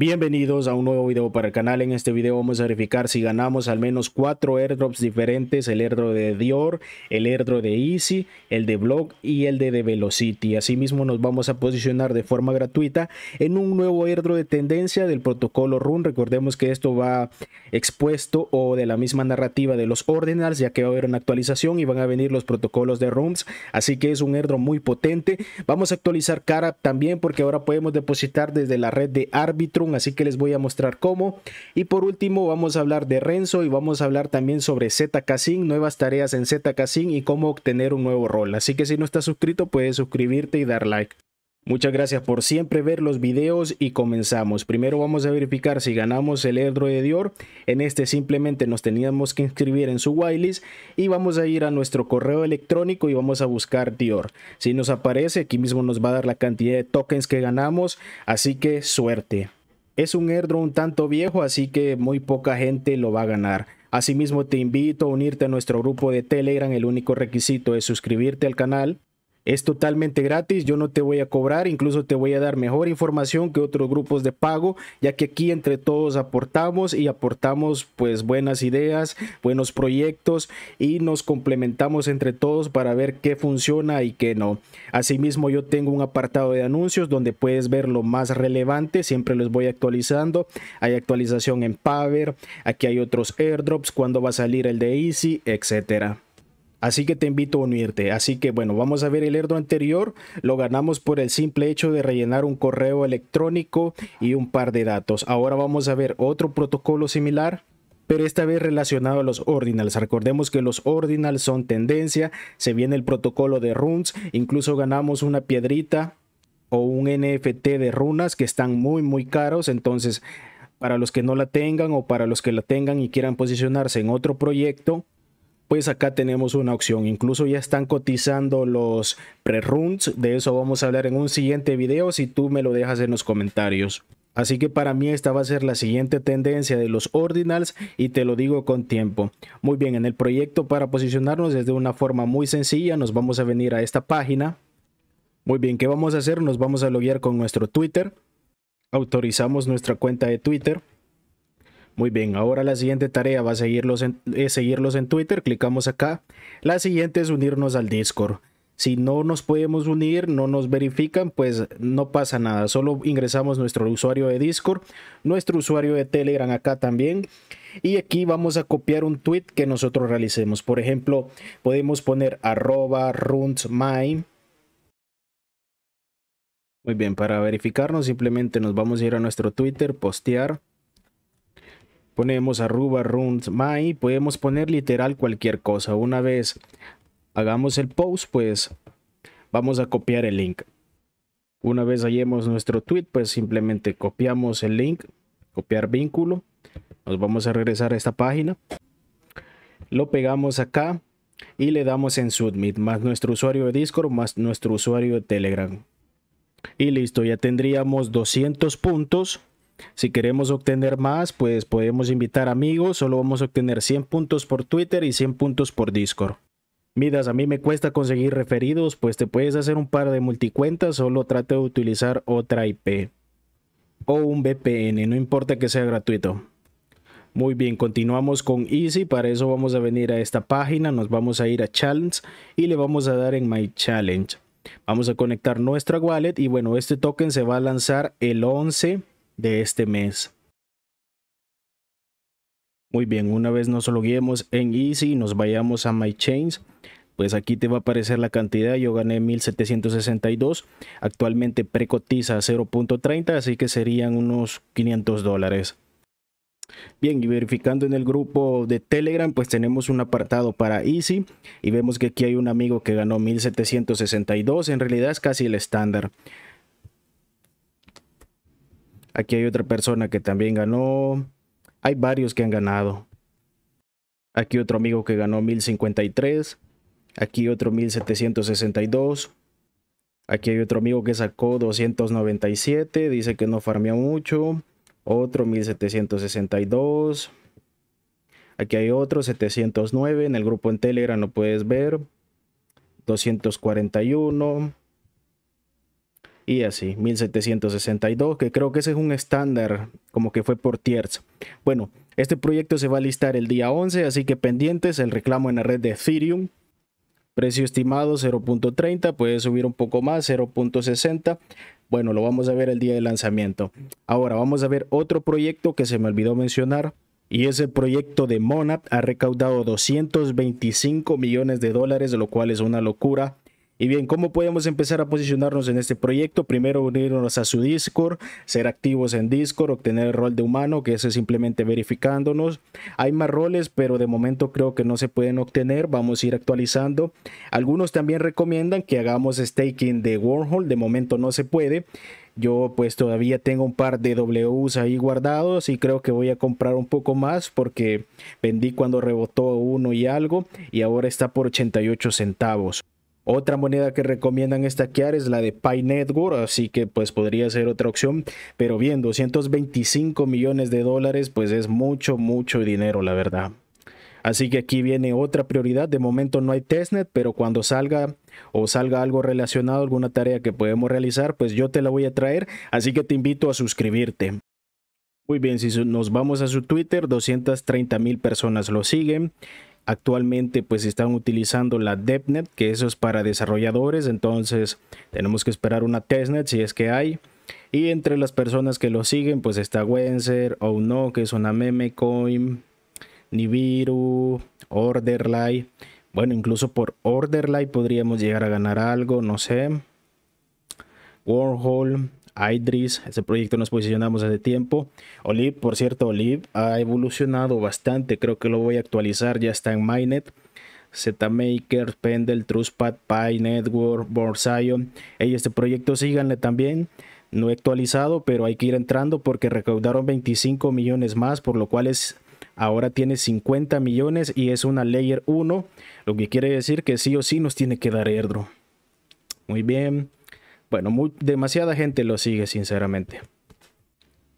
Bienvenidos a un nuevo video para el canal, en este video vamos a verificar si ganamos al menos cuatro airdrops diferentes, el airdrop de Dior, el airdrop de Easy, el de Block y el de, Velocity. Asimismo nos vamos a posicionar de forma gratuita en un nuevo airdrop de tendencia del protocolo RUN, recordemos que esto va expuesto o de la misma narrativa de los Ordinals ya que va a haber una actualización y van a venir los protocolos de RUNs. así que es un airdrop muy potente. Vamos a actualizar cara también porque ahora podemos depositar desde la red de Arbitrum así que les voy a mostrar cómo. Y por último vamos a hablar de Renzo y vamos a hablar también sobre zk nuevas tareas en zk y cómo obtener un nuevo rol. Así que si no estás suscrito puedes suscribirte y dar like. Muchas gracias por siempre ver los videos y comenzamos. Primero vamos a verificar si ganamos el Edro de Dior. En este simplemente nos teníamos que inscribir en su whitelist y vamos a ir a nuestro correo electrónico y vamos a buscar Dior. Si nos aparece, aquí mismo nos va a dar la cantidad de tokens que ganamos, así que suerte. Es un airdrop un tanto viejo, así que muy poca gente lo va a ganar. Asimismo, te invito a unirte a nuestro grupo de Telegram. El único requisito es suscribirte al canal es totalmente gratis, yo no te voy a cobrar, incluso te voy a dar mejor información que otros grupos de pago, ya que aquí entre todos aportamos y aportamos pues buenas ideas, buenos proyectos y nos complementamos entre todos para ver qué funciona y qué no. Asimismo, yo tengo un apartado de anuncios donde puedes ver lo más relevante, siempre los voy actualizando. Hay actualización en Power, aquí hay otros airdrops, cuándo va a salir el de Easy, etcétera. Así que te invito a unirte. Así que bueno, vamos a ver el erdo anterior. Lo ganamos por el simple hecho de rellenar un correo electrónico y un par de datos. Ahora vamos a ver otro protocolo similar pero esta vez relacionado a los ordinals. Recordemos que los ordinals son tendencia, se viene el protocolo de runes, incluso ganamos una piedrita o un NFT de runas que están muy muy caros, entonces para los que no la tengan o para los que la tengan y quieran posicionarse en otro proyecto, pues acá tenemos una opción. Incluso ya están cotizando los pre-runs. De eso vamos a hablar en un siguiente video si tú me lo dejas en los comentarios. Así que para mí esta va a ser la siguiente tendencia de los ordinals y te lo digo con tiempo. Muy bien, en el proyecto para posicionarnos es de una forma muy sencilla. Nos vamos a venir a esta página. Muy bien, ¿qué vamos a hacer? Nos vamos a loguear con nuestro Twitter. Autorizamos nuestra cuenta de Twitter. Muy bien, ahora la siguiente tarea va a seguirlos es eh, seguirlos en Twitter, clicamos acá. La siguiente es unirnos al Discord. Si no nos podemos unir, no nos verifican, pues no pasa nada. Solo ingresamos nuestro usuario de Discord, nuestro usuario de Telegram acá también. Y aquí vamos a copiar un tweet que nosotros realicemos. Por ejemplo, podemos poner arroba Muy bien, para verificarnos simplemente nos vamos a ir a nuestro Twitter, postear ponemos arruba runt my, podemos poner literal cualquier cosa. Una vez hagamos el post, pues vamos a copiar el link. Una vez hallemos nuestro tweet, pues simplemente copiamos el link, copiar vínculo. Nos vamos a regresar a esta página. Lo pegamos acá y le damos en submit, más nuestro usuario de Discord, más nuestro usuario de Telegram. Y listo, ya tendríamos 200 puntos si queremos obtener más, pues podemos invitar amigos, solo vamos a obtener 100 puntos por Twitter y 100 puntos por Discord. Midas, a mí me cuesta conseguir referidos, pues te puedes hacer un par de multicuentas, solo trate de utilizar otra IP. O un VPN, no importa que sea gratuito. Muy bien, continuamos con Easy, para eso vamos a venir a esta página, nos vamos a ir a Challenge y le vamos a dar en My Challenge. Vamos a conectar nuestra wallet y bueno, este token se va a lanzar el 11 de este mes. Muy bien, una vez nos loguemos en Easy nos vayamos a My Chains, pues aquí te va a aparecer la cantidad. Yo gané 1762, actualmente precotiza 0.30, así que serían unos 500 dólares. Bien, y verificando en el grupo de Telegram, pues tenemos un apartado para Easy y vemos que aquí hay un amigo que ganó 1762, en realidad es casi el estándar. Aquí hay otra persona que también ganó. Hay varios que han ganado. Aquí otro amigo que ganó 1053. Aquí otro 1762. Aquí hay otro amigo que sacó 297. Dice que no farmeó mucho. Otro 1762. Aquí hay otro 709. En el grupo en Telegram lo puedes ver. 241 y así, 1762, que creo que ese es un estándar, como que fue por tiers. Bueno, este proyecto se va a listar el día 11, así que pendientes, el reclamo en la red de Ethereum, precio estimado 0.30, puede subir un poco más, 0.60. Bueno, lo vamos a ver el día de lanzamiento. Ahora vamos a ver otro proyecto que se me olvidó mencionar, y es el proyecto de Monad ha recaudado 225 millones de dólares, lo cual es una locura. Y bien, ¿cómo podemos empezar a posicionarnos en este proyecto? Primero unirnos a su Discord, ser activos en Discord, obtener el rol de humano, que es simplemente verificándonos. Hay más roles, pero de momento creo que no se pueden obtener. Vamos a ir actualizando. Algunos también recomiendan que hagamos staking de Warhol. De momento no se puede. Yo pues todavía tengo un par de Ws ahí guardados y creo que voy a comprar un poco más porque vendí cuando rebotó uno y algo y ahora está por 88 centavos. Otra moneda que recomiendan estaquear es la de Pi Network, así que pues podría ser otra opción. Pero bien, 225 millones de dólares, pues es mucho, mucho dinero, la verdad. Así que aquí viene otra prioridad. De momento no hay testnet, pero cuando salga o salga algo relacionado, alguna tarea que podemos realizar, pues yo te la voy a traer. Así que te invito a suscribirte. Muy bien, si nos vamos a su Twitter, 230 mil personas lo siguen. Actualmente pues están utilizando la DevNet, que eso es para desarrolladores, entonces tenemos que esperar una testnet si es que hay. Y entre las personas que lo siguen pues está Wenser, o No, que es una meme coin, Nibiru, Orderly. Bueno, incluso por Orderly podríamos llegar a ganar algo, no sé. Warhol, Idris, ese proyecto nos posicionamos hace tiempo. Olive, por cierto, Olive ha evolucionado bastante, creo que lo voy a actualizar, ya está en MyNet ZMaker, Pendel, Trustpad, Pi, Network, Borsion. Hey, este proyecto síganle también. No he actualizado, pero hay que ir entrando porque recaudaron 25 millones más, por lo cual es ahora tiene 50 millones y es una layer 1, lo que quiere decir que sí o sí nos tiene que dar airdrop. Muy bien. Bueno, demasiada gente lo sigue, sinceramente.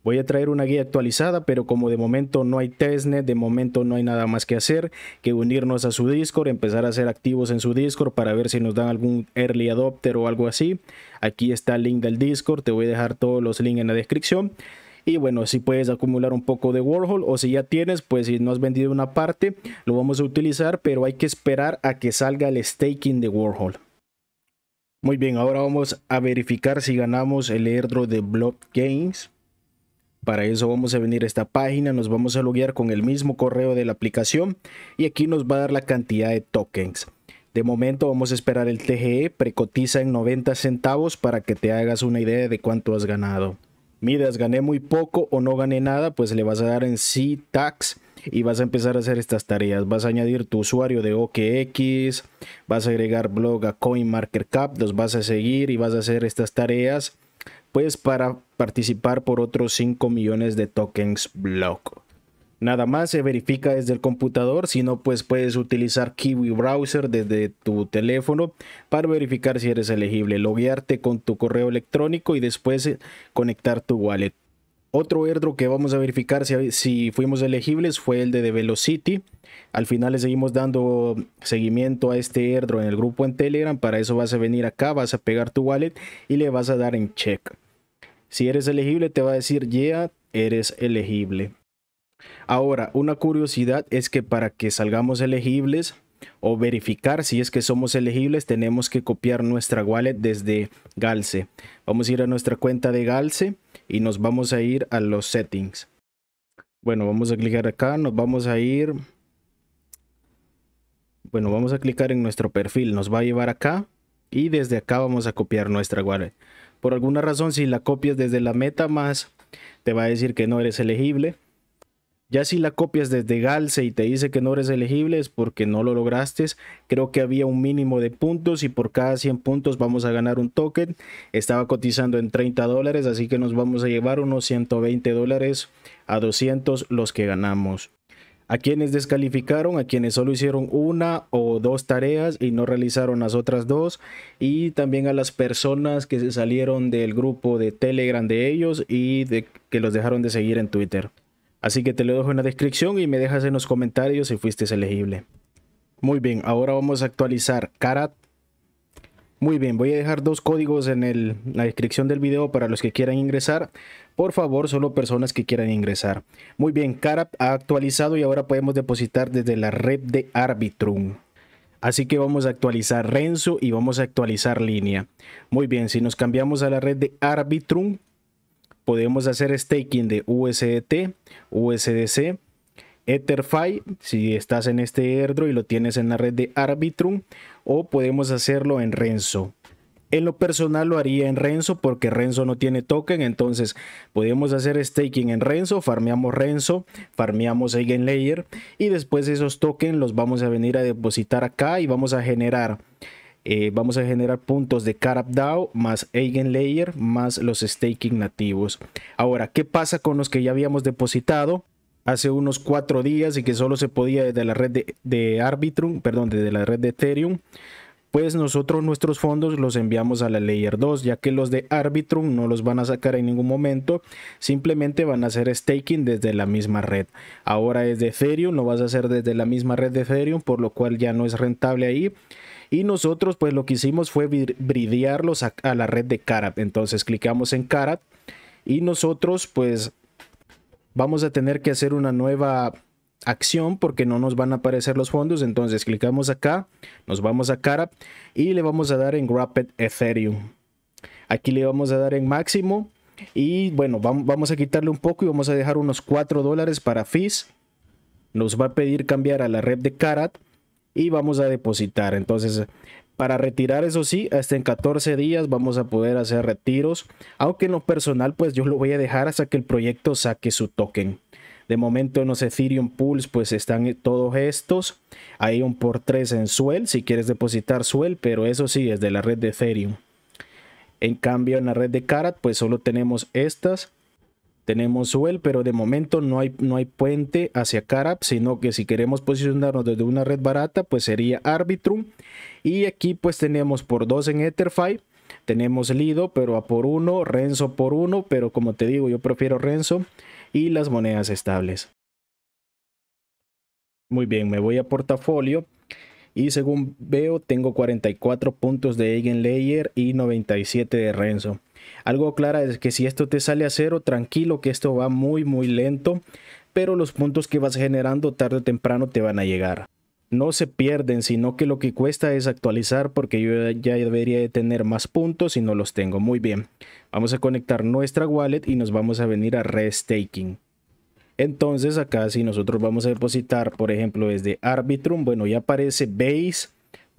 Voy a traer una guía actualizada, pero como de momento no hay testnet, de momento no hay nada más que hacer que unirnos a su Discord, empezar a ser activos en su Discord para ver si nos dan algún early adopter o algo así. Aquí está el link del Discord, te voy a dejar todos los links en la descripción. Y bueno, si puedes acumular un poco de Warhol o si ya tienes, pues si no has vendido una parte, lo vamos a utilizar, pero hay que esperar a que salga el staking de Warhol. Muy bien, ahora vamos a verificar si ganamos el airdrop de Block Games. Para eso vamos a venir a esta página, nos vamos a loguear con el mismo correo de la aplicación y aquí nos va a dar la cantidad de tokens. De momento vamos a esperar el TGE, precotiza en 90 centavos para que te hagas una idea de cuánto has ganado miras, gané muy poco o no gané nada, pues le vas a dar en sí tax y vas a empezar a hacer estas tareas. Vas a añadir tu usuario de OKX, vas a agregar blog a CoinMarketCap, los vas a seguir y vas a hacer estas tareas pues para participar por otros 5 millones de tokens blog. Nada más se verifica desde el computador, si no pues puedes utilizar Kiwi Browser desde tu teléfono para verificar si eres elegible, loguearte con tu correo electrónico y después eh, conectar tu wallet. Otro airdrop que vamos a verificar si, fuimos elegibles fue el de, The Velocity. Al final le seguimos dando seguimiento a este airdrop en el grupo en Telegram. Para eso vas a venir acá, vas a pegar tu wallet y le vas a dar en check. Si eres elegible te va a decir ya yeah, eres elegible. Ahora, una curiosidad es que para que salgamos elegibles o verificar si es que somos elegibles, tenemos que copiar nuestra wallet desde Galse. Vamos a ir a nuestra cuenta de Galse y nos vamos a ir a los settings. Bueno, vamos a clicar acá, nos vamos a ir... Bueno, vamos a clicar en nuestro perfil, nos va a llevar acá y desde acá vamos a copiar nuestra wallet. Por alguna razón, si la copias desde la meta más, te va a decir que no eres elegible ya si la copias desde Galce y te dice que no eres elegible es porque no lo lograste. Creo que había un mínimo de puntos y por cada 100 puntos vamos a ganar un token. Estaba cotizando en 30 dólares, así que nos vamos a llevar unos 120 dólares a 200 los que ganamos. A quienes descalificaron, a quienes solo hicieron una o dos tareas y no realizaron las otras dos. Y también a las personas que se salieron del grupo de Telegram de ellos y de, que los dejaron de seguir en Twitter. Así que te lo dejo en la descripción y me dejas en los comentarios si fuiste elegible. Muy bien, ahora vamos a actualizar Karat. Muy bien, voy a dejar dos códigos en la descripción del video para los que quieran ingresar. Por favor, solo personas que quieran ingresar. Muy bien, Karat ha actualizado y ahora podemos depositar desde la red de Arbitrum. Así que vamos a actualizar Renzo y vamos a actualizar línea. Muy bien, si nos cambiamos a la red de Arbitrum, podemos hacer staking de USDT, USDC, EtherFi, si estás en este airdrop y lo tienes en la red de Arbitrum, o podemos hacerlo en Renzo. En lo personal lo haría en Renzo porque Renzo no tiene token, entonces podemos hacer staking en Renzo, farmeamos Renzo, farmeamos Eigenlayer y después esos tokens los vamos a venir a depositar acá y vamos a generar eh, vamos a generar puntos de Carap DAO más Eigenlayer más los staking nativos. Ahora, ¿qué pasa con los que ya habíamos depositado? hace unos cuatro días y que solo se podía desde la red de, de Arbitrum, perdón, desde la red de Ethereum, pues nosotros nuestros fondos los enviamos a la Layer 2, ya que los de Arbitrum no los van a sacar en ningún momento, simplemente van a hacer staking desde la misma red. Ahora es de Ethereum, lo vas a hacer desde la misma red de Ethereum, por lo cual ya no es rentable ahí y nosotros pues lo que hicimos fue bridearlos a, la red de Carat. Entonces clicamos en Carat y nosotros pues vamos a tener que hacer una nueva acción porque no nos van a aparecer los fondos entonces clicamos acá nos vamos a cara y le vamos a dar en Rapid Ethereum aquí le vamos a dar en máximo y bueno vamos a quitarle un poco y vamos a dejar unos 4 dólares para fees nos va a pedir cambiar a la red de Karat y vamos a depositar. Entonces, para retirar, eso sí, hasta en 14 días vamos a poder hacer retiros, aunque en lo personal, pues yo lo voy a dejar hasta que el proyecto saque su token. De momento en los Ethereum Pools pues están todos estos. Hay un por 3 en Suel si quieres depositar Suel, pero eso sí es de la red de Ethereum. En cambio en la red de Karat pues solo tenemos estas tenemos Suel, pero de momento no hay, no hay puente hacia Carap, sino que si queremos posicionarnos desde una red barata, pues sería Arbitrum. Y aquí pues tenemos por 2 en Etherfi, tenemos Lido, pero a por 1, Renzo por 1, pero como te digo, yo prefiero Renzo y las monedas estables. Muy bien, me voy a portafolio y según veo tengo 44 puntos de Eigenlayer y 97 de Renzo. Algo clara es que si esto te sale a cero, tranquilo que esto va muy muy lento, pero los puntos que vas generando tarde o temprano te van a llegar. No se pierden, sino que lo que cuesta es actualizar porque yo ya debería de tener más puntos y no los tengo. Muy bien, vamos a conectar nuestra wallet y nos vamos a venir a Restaking. Entonces acá si nosotros vamos a depositar, por ejemplo, desde Arbitrum, bueno, ya aparece Base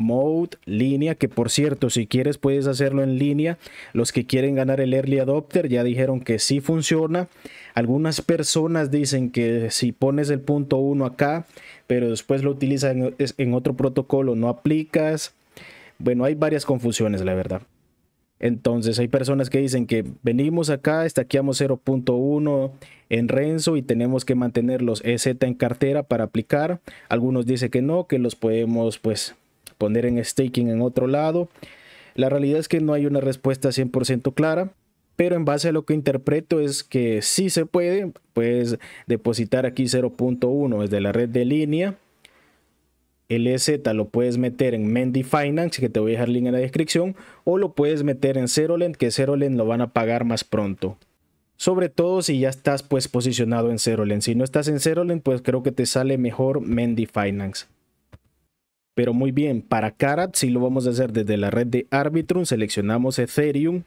mode línea, que por cierto, si quieres puedes hacerlo en línea. Los que quieren ganar el early adopter ya dijeron que sí funciona. Algunas personas dicen que si pones el punto 1 acá, pero después lo utilizan en, otro protocolo, no aplicas. Bueno, hay varias confusiones, la verdad. Entonces hay personas que dicen que venimos acá, estaqueamos 0.1 en Renzo y tenemos que mantener los EZ en cartera para aplicar. Algunos dicen que no, que los podemos pues poner en staking en otro lado. La realidad es que no hay una respuesta 100% clara, pero en base a lo que interpreto es que sí se puede, puedes depositar aquí 0.1 desde la red de línea. El EZ lo puedes meter en Mendy Finance, que te voy a dejar link en la descripción, o lo puedes meter en Zerolend, que Zerolend lo van a pagar más pronto. Sobre todo si ya estás pues posicionado en Zerolend. Si no estás en Zerolend, pues creo que te sale mejor Mendy Finance. Pero muy bien, para Karat si lo vamos a hacer desde la red de Arbitrum, seleccionamos Ethereum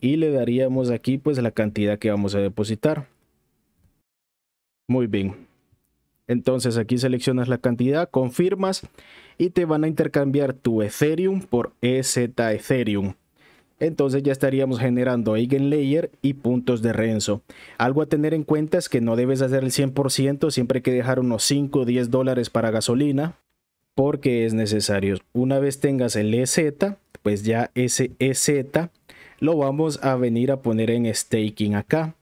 y le daríamos aquí pues la cantidad que vamos a depositar. Muy bien. Entonces aquí seleccionas la cantidad, confirmas y te van a intercambiar tu Ethereum por EZ Ethereum. Entonces ya estaríamos generando Eigenlayer y puntos de Renzo. Algo a tener en cuenta es que no debes hacer el 100%, siempre hay que dejar unos 5 o 10 dólares para gasolina porque es necesario. Una vez tengas el EZ, pues ya ese EZ lo vamos a venir a poner en staking acá.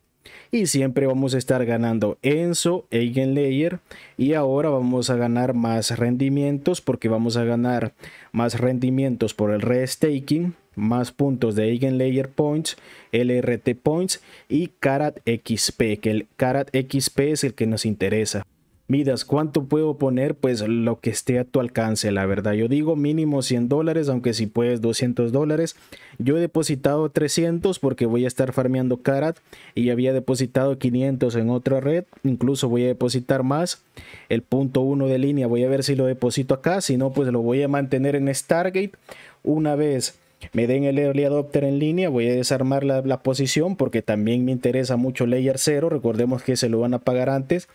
Y siempre vamos a estar ganando Enso, Eigenlayer y ahora vamos a ganar más rendimientos porque vamos a ganar más rendimientos por el restaking, más puntos de Eigenlayer Points, LRT Points y Carat XP, que el Carat XP es el que nos interesa midas cuánto puedo poner, pues lo que esté a tu alcance, la verdad. Yo digo mínimo 100 dólares, aunque si puedes 200 dólares. Yo he depositado 300 porque voy a estar farmeando carat y había depositado 500 en otra red. Incluso voy a depositar más. El punto 1 de línea, voy a ver si lo deposito acá. Si no, pues lo voy a mantener en Stargate. Una vez me den el early adopter en línea, voy a desarmar la, la posición porque también me interesa mucho layer 0, recordemos que se lo van a pagar antes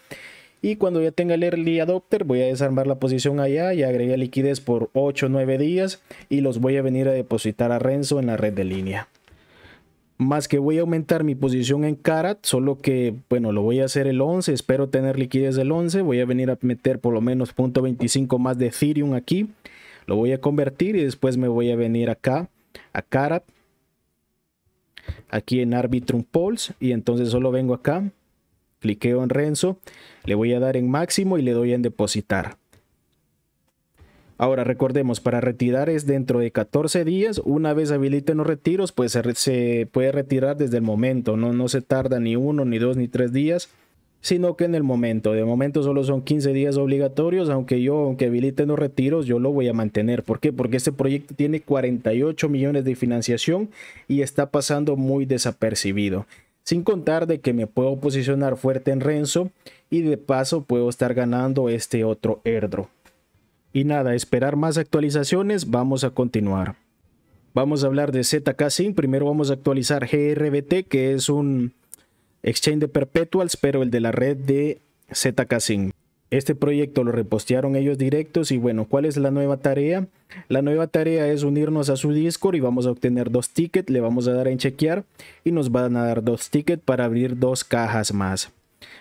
y cuando ya tenga el early adopter, voy a desarmar la posición allá y agregué liquidez por 8 o 9 días y los voy a venir a depositar a Renzo en la red de línea. Más que voy a aumentar mi posición en Karat, solo que, bueno, lo voy a hacer el 11, espero tener liquidez el 11, voy a venir a meter por lo menos .25 más de Ethereum aquí, lo voy a convertir y después me voy a venir acá, a Karat, aquí en Arbitrum Pulse y entonces solo vengo acá, cliqueo en Renzo, le voy a dar en máximo y le doy en depositar. Ahora recordemos, para retirar es dentro de 14 días, una vez habiliten los retiros, pues se, puede retirar desde el momento, ¿no? no se tarda ni uno, ni dos, ni tres días, sino que en el momento, de momento solo son 15 días obligatorios, aunque yo, aunque habiliten los retiros, yo lo voy a mantener. ¿Por qué? Porque este proyecto tiene 48 millones de financiación y está pasando muy desapercibido sin contar de que me puedo posicionar fuerte en Renzo y de paso puedo estar ganando este otro erdro. Y nada, esperar más actualizaciones, vamos a continuar. Vamos a hablar de ZK Sync, primero vamos a actualizar GRBT que es un exchange de perpetuals pero el de la red de ZK Sync. Este proyecto lo repostearon ellos directos y bueno, ¿cuál es la nueva tarea? La nueva tarea es unirnos a su Discord y vamos a obtener dos tickets, le vamos a dar en chequear y nos van a dar dos tickets para abrir dos cajas más.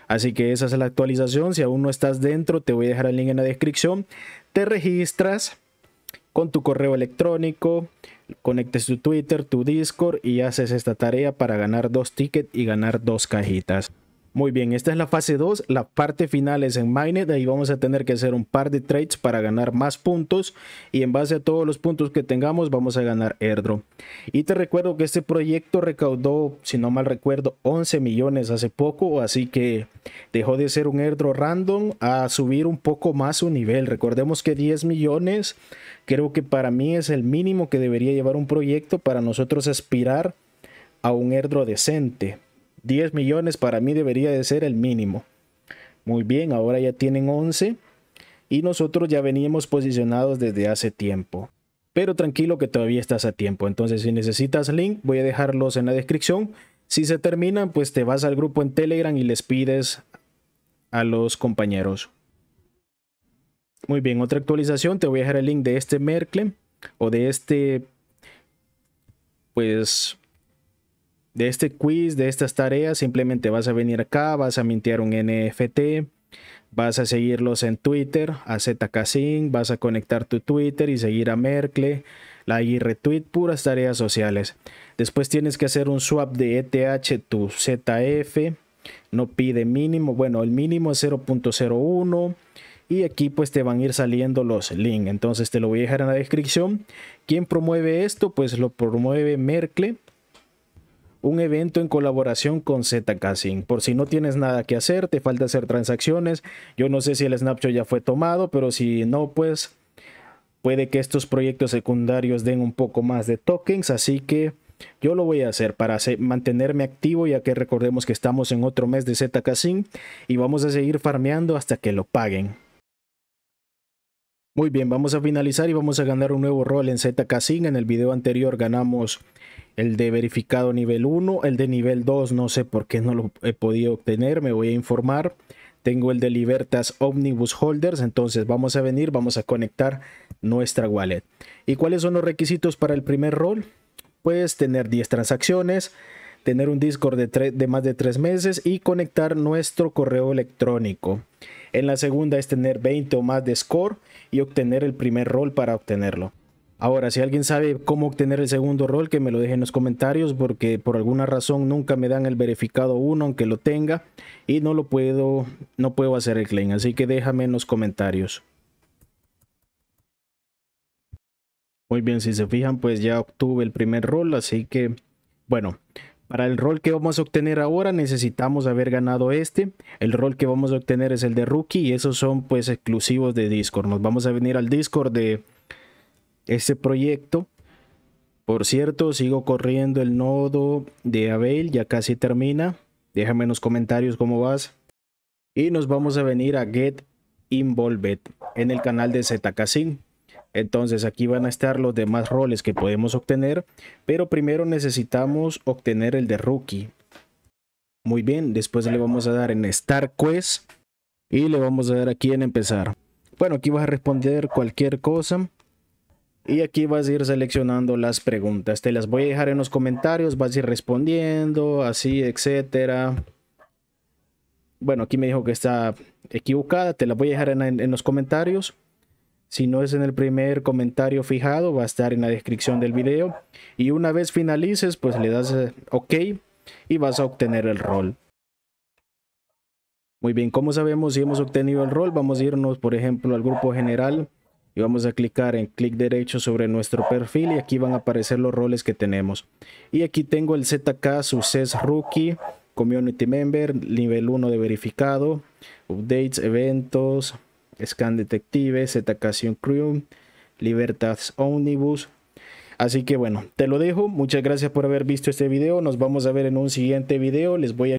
Así que esa es la actualización, si aún no estás dentro te voy a dejar el link en la descripción. Te registras con tu correo electrónico, conectes tu Twitter, tu Discord y haces esta tarea para ganar dos tickets y ganar dos cajitas. Muy bien, esta es la fase 2, la parte final es en Mine. ahí vamos a tener que hacer un par de trades para ganar más puntos y en base a todos los puntos que tengamos vamos a ganar airdrop. Y te recuerdo que este proyecto recaudó, si no mal recuerdo, 11 millones hace poco, así que dejó de ser un airdrop random a subir un poco más su nivel. Recordemos que 10 millones creo que para mí es el mínimo que debería llevar un proyecto para nosotros aspirar a un airdrop decente. 10 millones para mí debería de ser el mínimo. Muy bien, ahora ya tienen 11 y nosotros ya veníamos posicionados desde hace tiempo. Pero tranquilo que todavía estás a tiempo. Entonces si necesitas link voy a dejarlos en la descripción. Si se terminan pues te vas al grupo en Telegram y les pides a los compañeros. Muy bien, otra actualización. Te voy a dejar el link de este Merkle o de este pues de este quiz, de estas tareas, simplemente vas a venir acá, vas a mintear un NFT, vas a seguirlos en Twitter, a ZKSync, vas a conectar tu Twitter y seguir a Merkle, la y retweet, puras tareas sociales. Después tienes que hacer un swap de ETH tu ZF, no pide mínimo, bueno, el mínimo es 0.01 y aquí pues te van a ir saliendo los links entonces te lo voy a dejar en la descripción ¿Quién promueve esto pues lo promueve Merkle un evento en colaboración con ZK Por si no tienes nada que hacer, te falta hacer transacciones. Yo no sé si el snapshot ya fue tomado, pero si no, pues puede que estos proyectos secundarios den un poco más de tokens. Así que yo lo voy a hacer para mantenerme activo, ya que recordemos que estamos en otro mes de ZK y vamos a seguir farmeando hasta que lo paguen. Muy bien, vamos a finalizar y vamos a ganar un nuevo rol en zk Sing. En el video anterior ganamos el de verificado nivel 1, el de nivel 2, no sé por qué no lo he podido obtener, me voy a informar. Tengo el de Libertas Omnibus Holders, entonces vamos a venir, vamos a conectar nuestra wallet. ¿Y cuáles son los requisitos para el primer rol? Pues tener 10 transacciones, tener un Discord de, de más de 3 meses y conectar nuestro correo electrónico. En la segunda es tener 20 o más de score y obtener el primer rol para obtenerlo. Ahora, si alguien sabe cómo obtener el segundo rol, que me lo deje en los comentarios, porque por alguna razón nunca me dan el verificado 1, aunque lo tenga, y no lo puedo, no puedo hacer el claim, así que déjame en los comentarios. Muy bien, si se fijan, pues ya obtuve el primer rol, así que, bueno, para el rol que vamos a obtener ahora necesitamos haber ganado este. El rol que vamos a obtener es el de rookie y esos son pues exclusivos de Discord. Nos vamos a venir al Discord de este proyecto. Por cierto, sigo corriendo el nodo de Abel, ya casi termina. Déjame en los comentarios cómo vas. Y nos vamos a venir a Get Involved en el canal de ZKSync. Entonces aquí van a estar los demás roles que podemos obtener, pero primero necesitamos obtener el de rookie. Muy bien, después le vamos a dar en Star Quest y le vamos a dar aquí en empezar. Bueno, aquí vas a responder cualquier cosa y aquí vas a ir seleccionando las preguntas. Te las voy a dejar en los comentarios, vas a ir respondiendo, así, etcétera. Bueno, aquí me dijo que está equivocada, te las voy a dejar en los comentarios si no es en el primer comentario fijado, va a estar en la descripción del video. Y una vez finalices, pues le das eh, OK y vas a obtener el rol. Muy bien, ¿cómo sabemos si hemos obtenido el rol? Vamos a irnos, por ejemplo, al grupo general y vamos a clicar en clic derecho sobre nuestro perfil y aquí van a aparecer los roles que tenemos. Y aquí tengo el ZK Success Rookie, Community Member, nivel 1 de verificado, updates, eventos, Scan Detective, ZK Crew, Libertas Omnibus. Así que bueno, te lo dejo. Muchas gracias por haber visto este video. Nos vamos a ver en un siguiente video. Les voy a